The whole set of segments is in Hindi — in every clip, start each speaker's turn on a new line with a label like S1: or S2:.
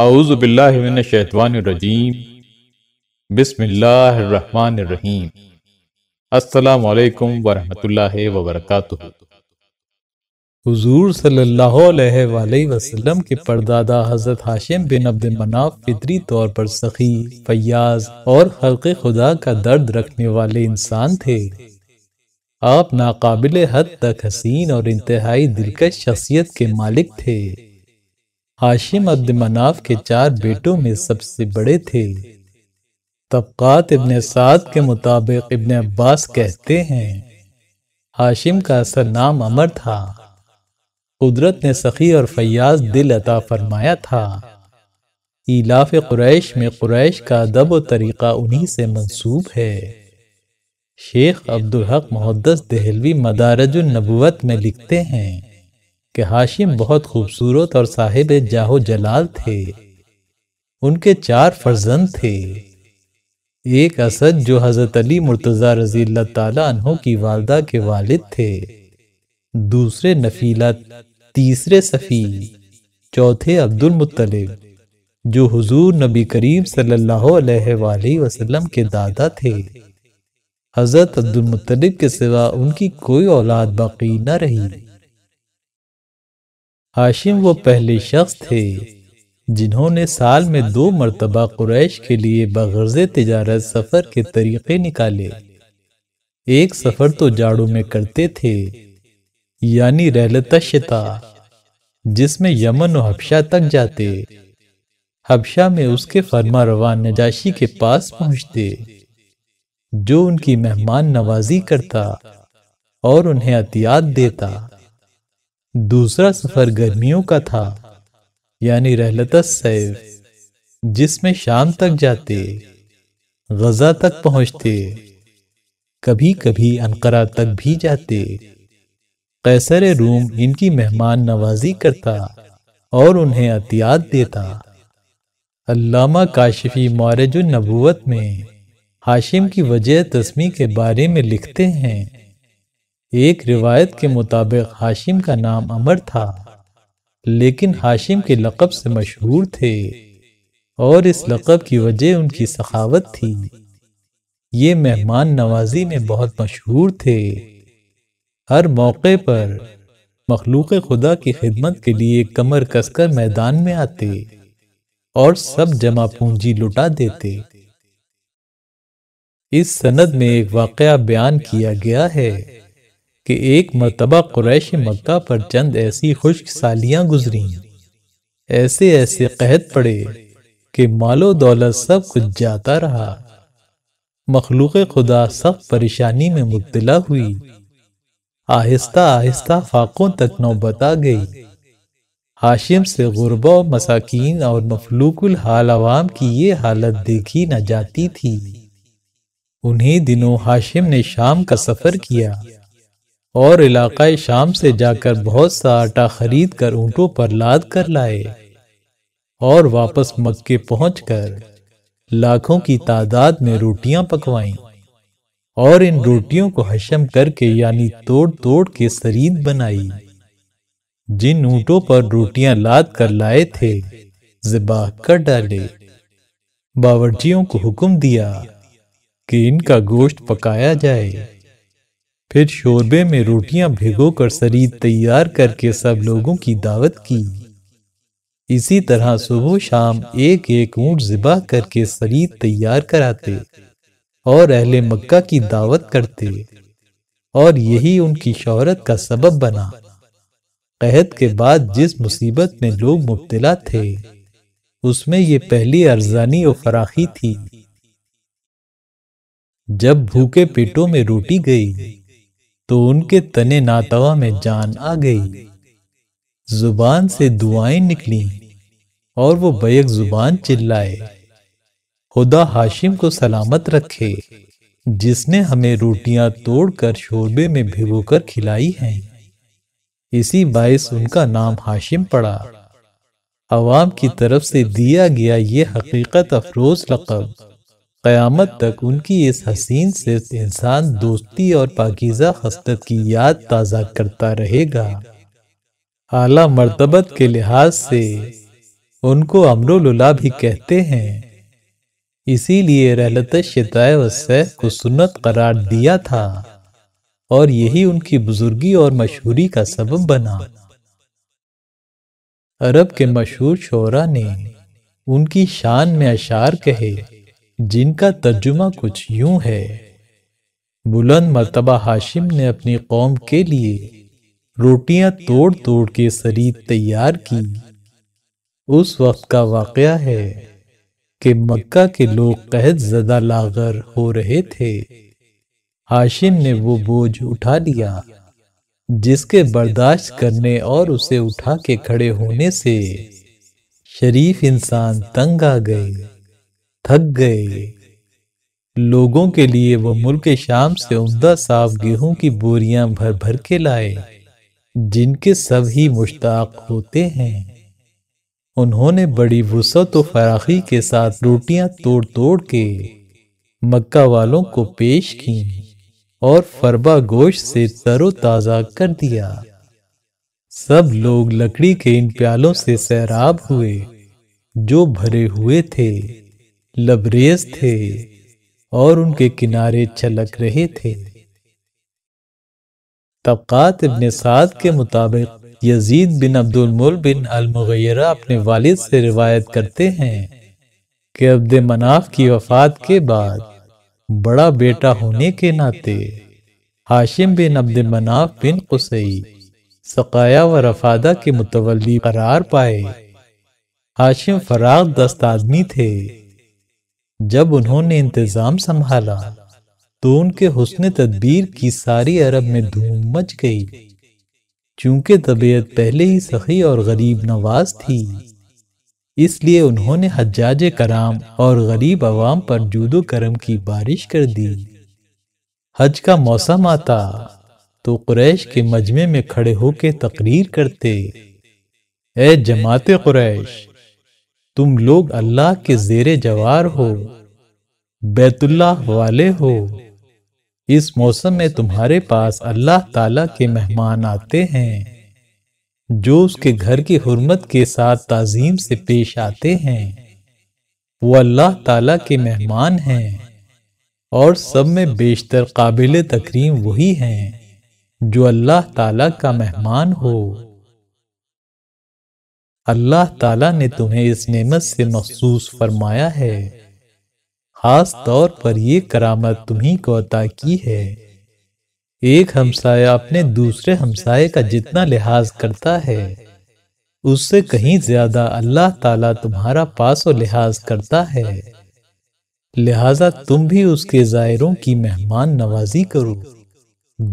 S1: आउज़बिल्लाशैतवानरजीम बिसमीम असलकम वरहमल वबरक हुजूर सल्लल्लाहु अलैहि वसल्लम के परदादा हज़रत हाशिम बिन अब्द मनाफ फितरी तौर पर सखी फयाज और खल्क खुदा का दर्द रखने वाले इंसान थे आप नाकाबिल हद तक हसीन और इंतहाई दिलकश शख्सियत के मालिक थे हाशिम अब्द मनाफ के चार बेटों में सबसे बड़े थे तबक़ात इबन साद के मुताबिक इबन अब्बास कहते हैं हाशिम का असल नाम अमर था कुदरत ने सखी और फयाज दिल अता फरमाया था इलाफ कुरैश में कुरैश का अदब व तरीक़ा उन्हीं से मंसूब है शेख अब्दुल हक मोहद्दस दहलवी मदारजुल नबूवत में लिखते हैं कि हाशिम बहुत खूबसूरत और साहिब जाहो जलाल थे उनके चार फर्जंद थे एक असद जो हज़रत अली मुर्तज़ा रजील तहों की वालदा के वालिद थे दूसरे नफीला तीसरे सफ़ी चौथे अब्दुल मुत्तलिब जो हुजूर नबी करीम सल्लल्लाहु अलैहि वसल्लम के दादा थे हज़रत अब्दुल मुत्तलिब के सिवा उनकी कोई औलाद बाकी न रही हाशिम वो पहले शख्स थे जिन्होंने साल में दो मरतबा कुरैश के लिए बगर्ज तजारत सफ़र के तरीके निकाले एक सफ़र तो जाड़ों में करते थे यानी रहलतशता जिसमें यमन और हबशा तक जाते हबशा में उसके फरमा रवान नजाशी के पास पहुंचते जो उनकी मेहमान नवाजी करता और उन्हें अतियात देता दूसरा सफर गर्मियों का था यानी रहलतस सैफ जिसमें शाम तक जाते गजा तक पहुंचते कभी कभी अनकरा तक भी जाते कैसर रूम इनकी मेहमान नवाजी करता और उन्हें अतियात देता अल्लामा काशिफी मौरज नबूवत में हाशिम की वजह तस्मी के बारे में लिखते हैं एक रिवायत के मुताबिक हाशिम का नाम अमर था लेकिन हाशिम के लक़ब से मशहूर थे और इस लक़ब की वजह उनकी सखावत थी ये मेहमान नवाजी में बहुत मशहूर थे हर मौके पर मखलूक खुदा की खिदमत के लिए कमर कसकर मैदान में आते और सब जमा पूंजी लुटा देते इस सनद में एक वाक़ बयान किया गया है कि एक मरतबा क्रैश मक्का पर चंद ऐसी खुश्क सालियाँ गुजरी ऐसे ऐसे कहत पड़े कि मालो दौलत सब कुछ जाता रहा मखलूक खुदा सख्त परेशानी में मुबतला हुई आहिस्ता आहिस्ता फाकों तक नौबत आ गई हाशिम से गुरबा मसाकिन और मफलूकुल हाल आवाम की ये हालत देखी न जाती थी उन्हीं दिनों हाशिम ने शाम का सफ़र किया और इलाका शाम से जाकर बहुत सा आटा खरीद कर ऊँटों पर लाद कर लाए और वापस मक्के कर लाखों की तादाद में रोटियां पकवाईं और इन रोटियों को हशम करके यानी तोड़ तोड़ के शरीद बनाई जिन ऊँटों पर रोटियां लाद कर लाए थे जिबा कर डाले बावर्चियों को हुक्म दिया कि इनका गोश्त पकाया जाए फिर शोरबे में रोटियां भिगो कर शरीर तैयार करके सब लोगों की दावत की इसी तरह सुबह शाम एक एक ऊंट जिबा करके शरीर तैयार कराते और अहले मक्का की दावत करते और यही उनकी शहरत का सबब बना कहत के बाद जिस मुसीबत में लोग मुब्तला थे उसमें ये पहली अरजानी और फराखी थी जब भूखे पेटों में रोटी गई तो उनके तने नातवा में जान आ गई जुबान से दुआएं निकली और वो बैक जुबान चिल्लाए खुदा हाशिम को सलामत रखे जिसने हमें रोटियां तोड़कर शोरबे में भिगोकर खिलाई हैं इसी बायस उनका नाम हाशिम पड़ा अवाम की तरफ से दिया गया ये हकीकत अफरोज लकब क़यामत तक उनकी इस हसीन से इंसान दोस्ती और पाकिज़ा हसरत की याद ताज़ा करता रहेगा आला मरतबत के लिहाज से उनको अमरुल्ला भी कहते हैं इसीलिए रहलत शिताए सैफ को सुन्नत करार दिया था और यही उनकी बुजुर्गी और मशहूरी का सबब बना अरब के मशहूर शोरा ने उनकी शान में अशार कहे जिनका तर्जुमा कुछ यूं है बुलंद मरतबा हाशिम ने अपनी कौम के लिए रोटियां तोड़ तोड़ के शरीर तैयार की उस वक्त का वाक़ है कि मक्का के लोग कहत ज़दा लागर हो रहे थे हाशिम ने वो बोझ उठा लिया जिसके बर्दाश्त करने और उसे उठा के खड़े होने से शरीफ इंसान तंग आ गए थक गए लोगों के लिए वो मुल्क शाम से उमदा साफ गेहूं की बोरियां भर भर के लाए जिनके सभी मुश्ताक होते हैं उन्होंने बड़ी वसत और फराखी के साथ रोटियां तोड़ तोड़ के मक्का वालों को पेश की और फरबा गोश से तरोताजा कर दिया सब लोग लकड़ी के इन प्यालों से सैराब हुए जो भरे हुए थे लबरेज थे और उनके किनारे छलक रहे थे तबकात इबन साद के मुताबिक यजीद बिन अब्दुल मुल बिन अलमुगैरा अपने वालिद से रिवायत करते हैं कि अब्द मनाफ की वफात के बाद बड़ा बेटा होने के नाते हाशिम बिन अब्द मनाफ बिन कुसई सकाया व रफादा के मुतवली करार पाए हाशिम फराग दस्त आदमी थे जब उन्होंने इंतज़ाम संभाला तो उनके हुसन तदबीर की सारी अरब में धूम मच गई चूंकि तबीयत पहले ही सखी और गरीब नवाज थी इसलिए उन्होंने हजाज कराम और गरीब आवाम पर जूदो करम की बारिश कर दी हज का मौसम आता तो कुरैश के मजमे में खड़े होकर तकरीर करते ए जमात कुरैश तुम लोग अल्लाह के जेर जवार हो बैतुल्लाह वाले हो इस मौसम में तुम्हारे पास अल्लाह ताला के मेहमान आते हैं जो उसके घर की हुरमत के साथ ताजीम से पेश आते हैं वो अल्लाह ताला के मेहमान हैं और सब में बेशतर काबिल तकरीम वही हैं जो अल्लाह ताला का मेहमान हो अल्लाह ताला ने तुम्हें इस नेमत से मखसूस फरमाया है खास तौर पर यह करामत तुम्ही को अता की है एक हमसाया अपने दूसरे हमसाये का जितना लिहाज करता है उससे कहीं ज्यादा अल्लाह ताला तुम्हारा पास और लिहाज करता है लिहाजा तुम भी उसके जायरों की मेहमान नवाजी करो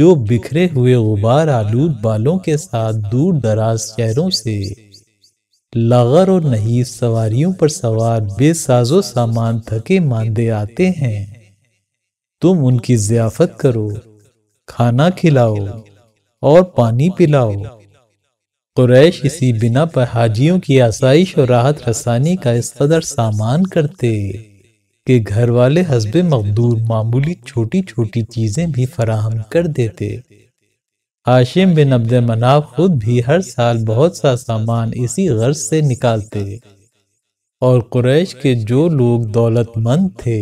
S1: जो बिखरे हुए गुबार आलूद बालों के साथ दूर दराज शहरों से लगर और नहीं सवारियों पर सवार बेसाजो सामान थके मांदे आते हैं तुम उनकी जियाफत करो खाना खिलाओ और पानी पिलाओ कुरैश इसी बिना पर हाजियों की आसाइश और राहत रसानी का इस कदर सामान करते कि घर वाले हसब मकदूर मामूली छोटी छोटी चीज़ें भी फराहम कर देते हाशिम बिन अब्द मनाफ खुद भी हर साल बहुत सा सामान इसी गर्ज से निकालते और कुरैश के जो लोग दौलतमंद थे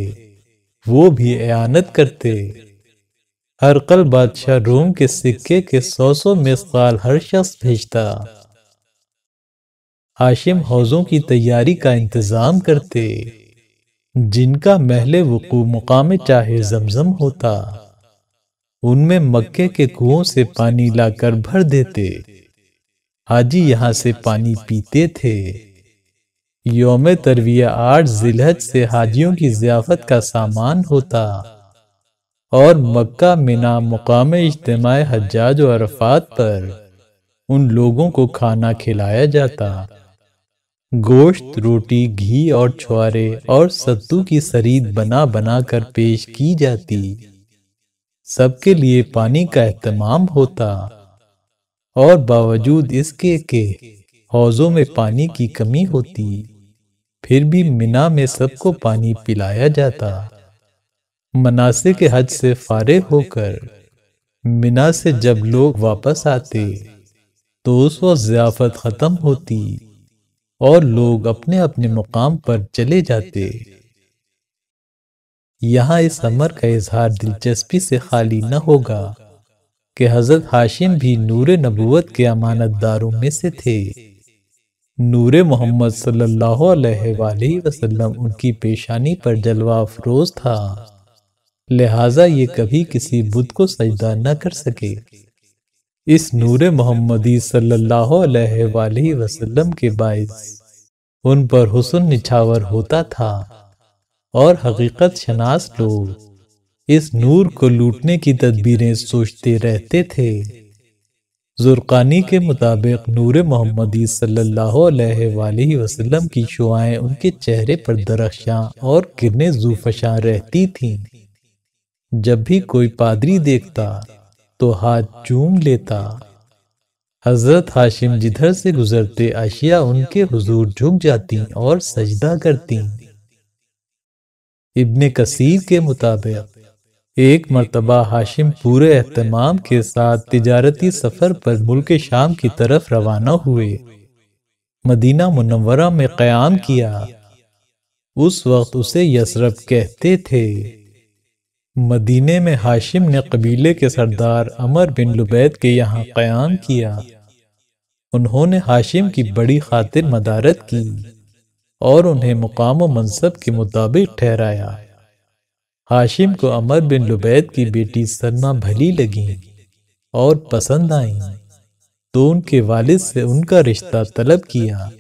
S1: वो भी एनत करते हर कल बादशाह रोम के सिक्के के सौ सौ मिसकाल हर शख्स भेजता हाशिम हौजों की तैयारी का इंतजाम करते जिनका महल वकू मुकाम चाहे जमजम होता उनमें मक्के के कुओं से पानी लाकर भर देते हाजी यहां से पानी पीते थे योम तरविया आठ जिलहज से हाजियों की जियाफत का सामान होता और मक्का मिना मुकाम इज्तम हजाज और अरफात पर उन लोगों को खाना खिलाया जाता गोश्त रोटी घी और छुआरे और सत्तू की सरीद बना बना कर पेश की जाती सबके लिए पानी का अहतमाम होता और बावजूद इसके के हौजों में पानी की कमी होती फिर भी मीना में सबको पानी पिलाया जाता मनासे के हज से फारे होकर मीना से जब लोग वापस आते तो उस वक्त जियाफत ख़त्म होती और लोग अपने अपने मुकाम पर चले जाते यहाँ इस अमर का इजहार दिलचस्पी से खाली न होगा कि हजरत हाशिम भी नूर नबूत के अमानतदारों में से थे नूर मोहम्मद वसल्लम उनकी पेशानी पर जलवा अफरोज था लिहाजा ये कभी किसी बुद्ध को सजदा न कर सके इस नूर मोहम्मदी सल्लल्लाहु वसल्लम के बायस उन पर हुसन निछावर होता था और हकीकत शनास लोग इस नूर को लूटने की तदबीरें सोचते रहते थे जुर्कानी के मुताबिक नूर मोहम्मदी सल्लल्लाहु अलैहि वसल्लम की शुआएं उनके चेहरे पर दरख्शां और किरने जूफशां रहती थीं जब भी कोई पादरी देखता तो हाथ चूम लेता हजरत हाशिम जिधर से गुजरते आशिया उनके हुजूर झुक जाती और सजदा करती इब्ने कसीर के मुताबिक एक मरतबा हाशिम पूरे अहतमाम के साथ तिजारती सफ़र पर मुल्क शाम की तरफ रवाना हुए मदीना मुनवरा में क्याम किया उस वक्त उसे यसरब कहते थे मदीने में हाशिम ने कबीले के सरदार अमर बिन लुबैद के यहाँ क्याम किया उन्होंने हाशिम की बड़ी खातिर मदारत की और उन्हें मुकाम मनसब के मुताबिक ठहराया हाशिम को अमर बिन लुबैद की बेटी सरमा भली लगी और पसंद आई तो उनके वालिद से उनका रिश्ता तलब किया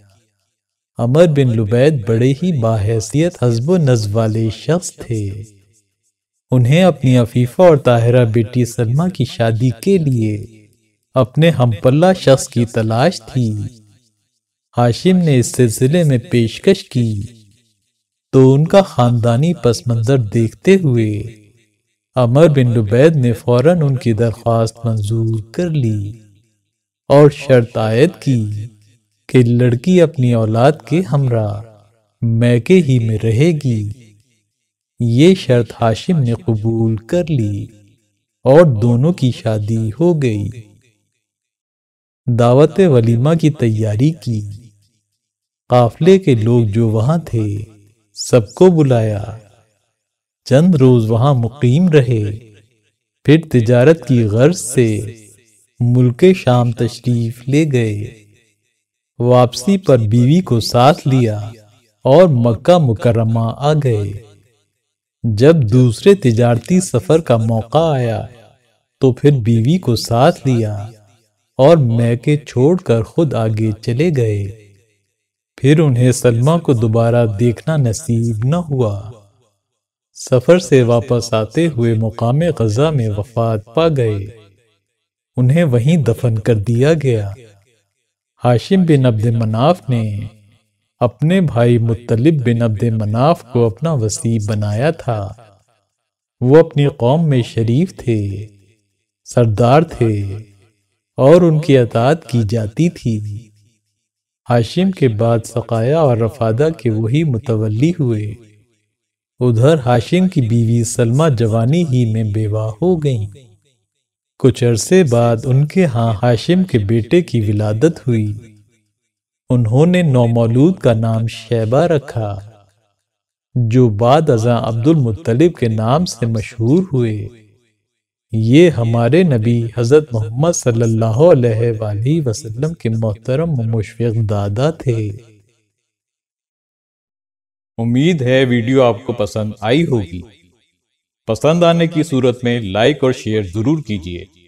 S1: अमर बिन लुबैद बड़े ही बाहैसियत हजब नज वाले शख्स थे उन्हें अपनी अफीफा और ताहिरा बेटी सलमा की शादी के लिए अपने हमपल्ला शख्स की तलाश थी हाशिम ने इस सिलसिले में पेशकश की तो उनका खानदानी पस मंजर देखते हुए अमर बिन लुबैद ने फौरन उनकी दरख्वास्त मंजूर कर ली और शर्त आयद की कि लड़की अपनी औलाद के हमरा मैके ही में रहेगी ये शर्त हाशिम ने कबूल कर ली और दोनों की शादी हो गई दावत वलीमा की तैयारी की काफले के लोग जो वहां थे सबको बुलाया चंद रोज वहां मुकीम रहे फिर तिजारत की गर्ज से मुल्क शाम तशरीफ ले गए वापसी पर बीवी को साथ लिया और मक्का मुकरमा आ गए जब दूसरे तिजारती सफर का मौका आया तो फिर बीवी को साथ लिया और मैके छोड़कर खुद आगे चले गए फिर उन्हें सलमा को दोबारा देखना नसीब न हुआ सफर से वापस आते हुए मुकाम गजा में वफात पा गए उन्हें वहीं दफन कर दिया गया हाशिम बिन अब्द मनाफ ने अपने भाई मुतलब बिन अब्द मनाफ को अपना वसी बनाया था वो अपनी कौम में शरीफ थे सरदार थे और उनकी अतात की जाती थी हाशिम के बाद सकाया और रफादा के वही मुतवली हुए उधर हाशिम की बीवी सलमा जवानी ही में बेवा हो गईं। कुछ अरसे बाद उनके यहाँ हाशिम के बेटे की विलादत हुई उन्होंने नौमौलूद का नाम शैबा रखा जो बाद अजा अब्दुल मुत्तलिब के नाम से मशहूर हुए ये हमारे नबी हज़रत मोहम्मद सल्लल्लाहु अलैहि वसल्लम के मोहतरम मुशफ़ दादा थे उम्मीद है वीडियो आपको पसंद आई होगी पसंद आने की सूरत में लाइक और शेयर ज़रूर कीजिए